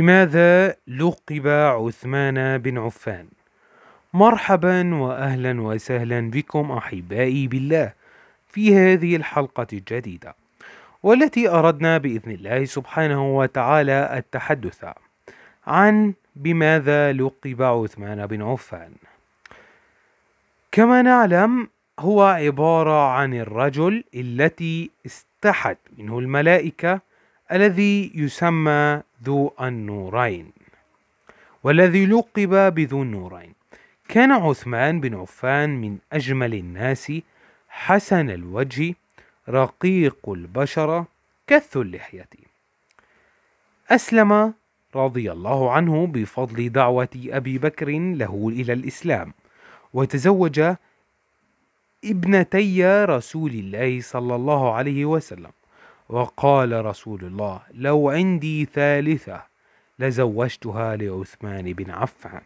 لماذا لقب عثمان بن عفان مرحبا واهلا وسهلا بكم احبائي بالله في هذه الحلقه الجديده والتي اردنا باذن الله سبحانه وتعالى التحدث عن بماذا لقب عثمان بن عفان كما نعلم هو عباره عن الرجل التي استحت منه الملائكه الذي يسمى ذو النورين والذي لقب بذو النورين كان عثمان بن عفان من أجمل الناس حسن الوجه رقيق البشرة كث اللحية أسلم رضي الله عنه بفضل دعوة أبي بكر له إلى الإسلام وتزوج ابنتي رسول الله صلى الله عليه وسلم وقال رسول الله لو عندي ثالثة لزوجتها لعثمان بن عفان